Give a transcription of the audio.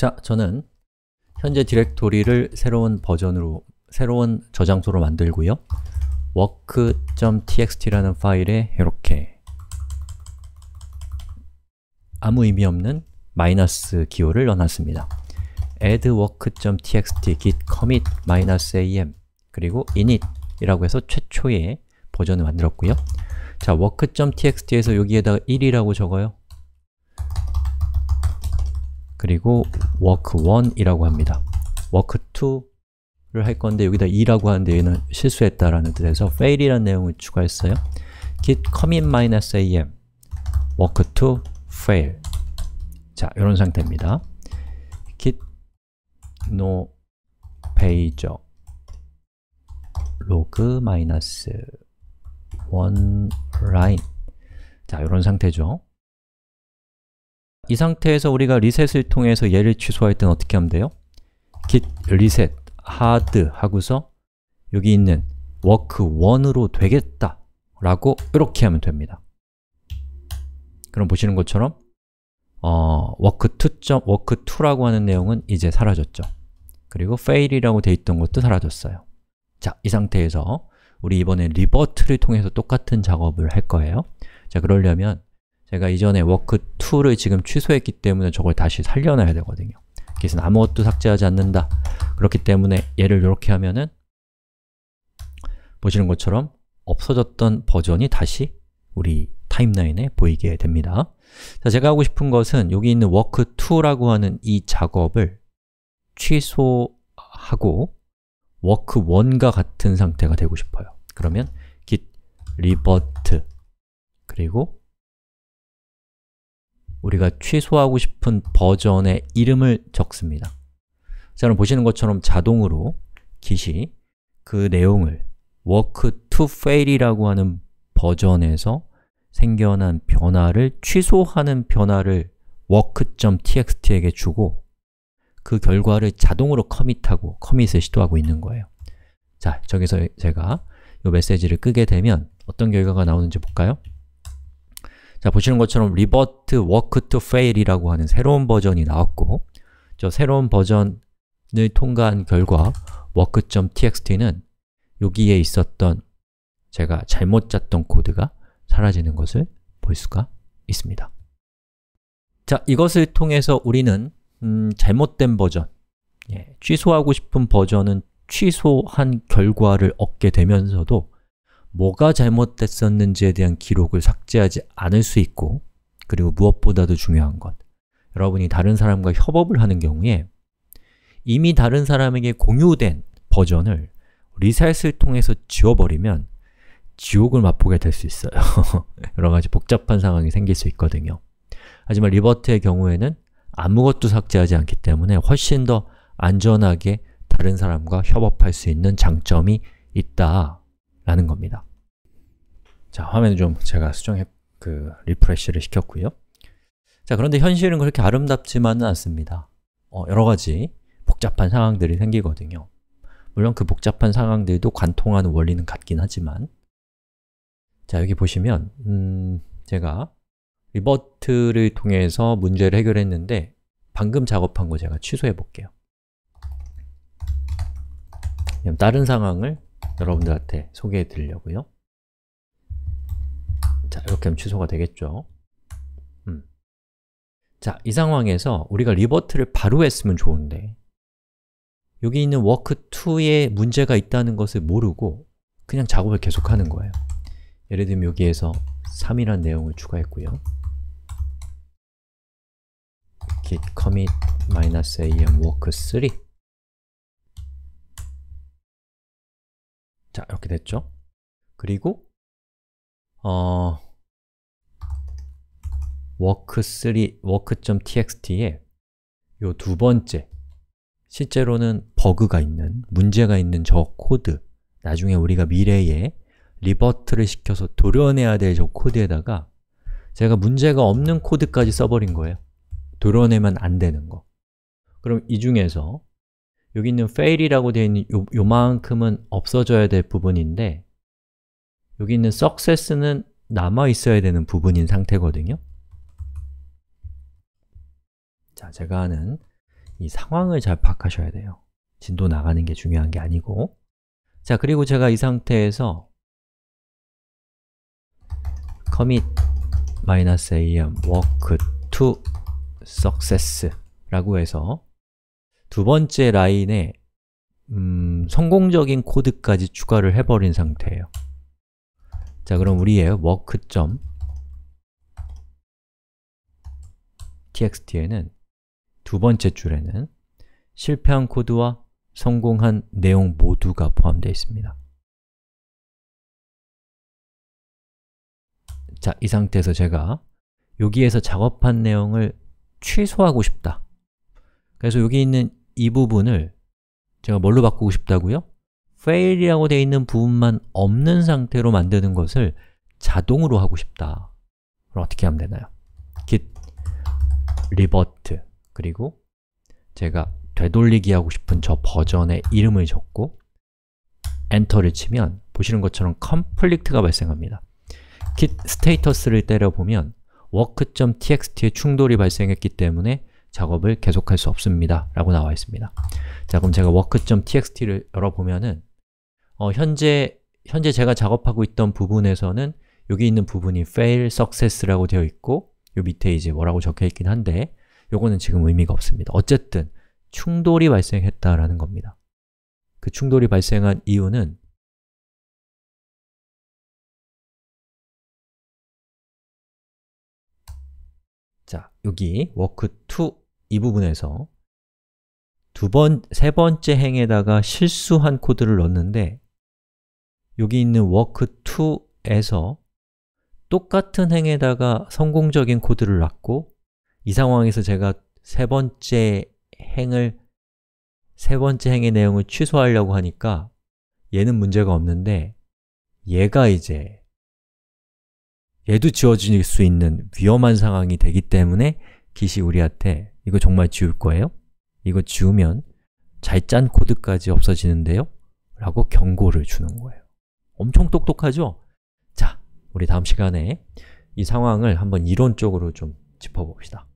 자, 저는 현재 디렉토리를 새로운 버전으로, 새로운 저장소로 만들고요 work.txt라는 파일에 이렇게 아무 의미 없는 마이너스 기호를 넣어놨습니다 add work.txt git commit -am 그리고 init이라고 해서 최초의 버전을 만들었고요 자, work.txt에서 여기에다가 1이라고 적어요 그리고 work1이라고 합니다. work2를 할 건데 여기다 2라고 하는데 얘는 실수했다라는 뜻에서 fail이라는 내용을 추가했어요. git commit-am work2 fail 자, 이런 상태입니다. git no pager log-1 line 자, 이런 상태죠. 이 상태에서 우리가 리셋을 통해서 얘를 취소할 땐 어떻게 하면 돼요? git reset hard 하고서 여기 있는 work1으로 되겠다 라고 이렇게 하면 됩니다. 그럼 보시는 것처럼 어, work2. work2라고 하는 내용은 이제 사라졌죠. 그리고 fail이라고 돼 있던 것도 사라졌어요. 자, 이 상태에서 우리 이번에 리버트를 통해서 똑같은 작업을 할 거예요. 자, 그러려면 제가 이전에 워크2를 지금 취소했기 때문에 저걸 다시 살려놔야 되거든요. 그래서 아무것도 삭제하지 않는다. 그렇기 때문에 얘를 이렇게 하면은 보시는 것처럼 없어졌던 버전이 다시 우리 타임라인에 보이게 됩니다. 자, 제가 하고 싶은 것은 여기 있는 워크2라고 하는 이 작업을 취소하고 워크1과 같은 상태가 되고 싶어요. 그러면 git revert 그리고 우리가 취소하고 싶은 버전의 이름을 적습니다. 자, 여러분 보시는 것처럼 자동으로 git이 그 내용을 work t fail이라고 하는 버전에서 생겨난 변화를 취소하는 변화를 work.txt에게 주고 그 결과를 자동으로 커밋하고 커밋을 시도하고 있는 거예요. 자, 저기서 제가 이 메시지를 끄게 되면 어떤 결과가 나오는지 볼까요? 자, 보시는 것처럼 revert work to f a i l 이라고 하는 새로운 버전이 나왔고 저 새로운 버전을 통과한 결과 work.txt는 여기에 있었던 제가 잘못 짰던 코드가 사라지는 것을 볼 수가 있습니다. 자, 이것을 통해서 우리는 음, 잘못된 버전, 예, 취소하고 싶은 버전은 취소한 결과를 얻게 되면서도 뭐가 잘못됐었는지에 대한 기록을 삭제하지 않을 수 있고 그리고 무엇보다도 중요한 것 여러분이 다른 사람과 협업을 하는 경우에 이미 다른 사람에게 공유된 버전을 리셋을 통해서 지워버리면 지옥을 맛보게 될 수 있어요 여러 가지 복잡한 상황이 생길 수 있거든요 하지만 리버트의 경우에는 아무것도 삭제하지 않기 때문에 훨씬 더 안전하게 다른 사람과 협업할 수 있는 장점이 있다 라는 겁니다 자, 화면을 좀 제가 수정해 그리프레쉬를 시켰고요 자, 그런데 현실은 그렇게 아름답지만은 않습니다 어, 여러 가지 복잡한 상황들이 생기거든요 물론 그 복잡한 상황들도 관통하는 원리는 같긴 하지만 자, 여기 보시면 음, 제가 리버트를 통해서 문제를 해결했는데 방금 작업한 거 제가 취소해 볼게요 다른 상황을 여러분들한테 소개해 드리려고요. 자, 이렇게 하면 취소가 되겠죠. 음. 자, 이 상황에서 우리가 리버트를 바로 했으면 좋은데 여기 있는 워크2에 문제가 있다는 것을 모르고 그냥 작업을 계속하는 거예요. 예를 들면 여기에서 3이라는 내용을 추가했고요. git commit -am work3 자, 이렇게 됐죠? 그리고 어 work3 work.txt에 요 두 번째 실제로는 버그가 있는, 문제가 있는 저 코드 나중에 우리가 미래에 리버트를 시켜서 도려내야 될 저 코드에다가 제가 문제가 없는 코드까지 써버린 거예요 도려내면 안 되는 거 그럼 이 중에서 여기 있는 fail이라고 되어 있는 요, 만큼은 없어져야 될 부분인데 여기 있는 success는 남아 있어야 되는 부분인 상태거든요. 자, 제가 하는 이 상황을 잘 파악하셔야 돼요. 진도 나가는 게 중요한 게 아니고 자, 그리고 제가 이 상태에서 commit -am work to success라고 해서 두 번째 라인에 음, 성공적인 코드까지 추가를 해버린 상태예요 자, 그럼 우리의 work.txt에는 두 번째 줄에는 실패한 코드와 성공한 내용 모두가 포함되어 있습니다 자, 이 상태에서 제가 여기에서 작업한 내용을 취소하고 싶다 그래서 여기 있는 이 부분을 제가 뭘로 바꾸고 싶다고요? fail이라고 되어 있는 부분만 없는 상태로 만드는 것을 자동으로 하고 싶다 그럼 어떻게 하면 되나요? git revert 그리고 제가 되돌리기 하고 싶은 저 버전의 이름을 적고 엔터를 치면 보시는 것처럼 컴플릭트가 발생합니다 git 스테이터스를 때려보면 w o r k t x t 에 충돌이 발생했기 때문에 작업을 계속할 수 없습니다 라고 나와 있습니다 자 그럼 제가 work.txt를 열어보면은 어, 현재, 현재 제가 작업하고 있던 부분에서는 여기 있는 부분이 fail success라고 되어 있고 요 밑에 이제 뭐라고 적혀 있긴 한데 요거는 지금 의미가 없습니다 어쨌든 충돌이 발생했다라는 겁니다 그 충돌이 발생한 이유는 자, 여기 work2 이 부분에서 두 번, 세 번째 행에다가 실수한 코드를 넣는데 었 여기 있는 work2에서 똑같은 행에다가 성공적인 코드를 놨고이 상황에서 제가 세 번째 행을 세 번째 행의 내용을 취소하려고 하니까 얘는 문제가 없는데 얘가 이제 얘도 지워질 수 있는 위험한 상황이 되기 때문에 기시 우리한테 이거 정말 지울 거예요? 이거 지우면 잘 짠 코드까지 없어지는데요? 라고 경고를 주는 거예요. 엄청 똑똑하죠? 자, 우리 다음 시간에 이 상황을 한번 이론적으로 좀 짚어봅시다.